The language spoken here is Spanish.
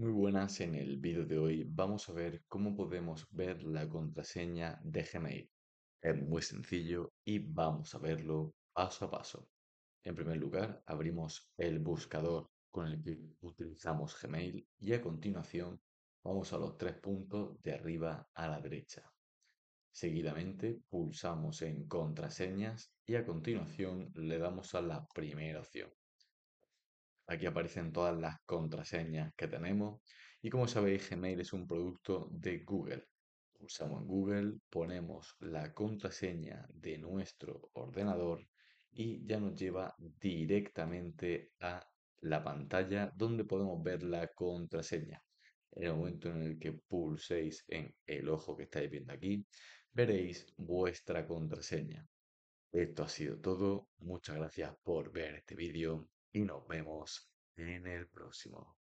Muy buenas, en el vídeo de hoy vamos a ver cómo podemos ver la contraseña de Gmail. Es muy sencillo y vamos a verlo paso a paso. En primer lugar, abrimos el buscador con el que utilizamos Gmail y a continuación vamos a los tres puntos de arriba a la derecha. Seguidamente pulsamos en contraseñas y a continuación le damos a la primera opción. Aquí aparecen todas las contraseñas que tenemos. Y como sabéis, Gmail es un producto de Google. Pulsamos en Google, ponemos la contraseña de nuestro ordenador y ya nos lleva directamente a la pantalla donde podemos ver la contraseña. En el momento en el que pulséis en el ojo que estáis viendo aquí, veréis vuestra contraseña. Esto ha sido todo. Muchas gracias por ver este vídeo y nos vemos en el próximo.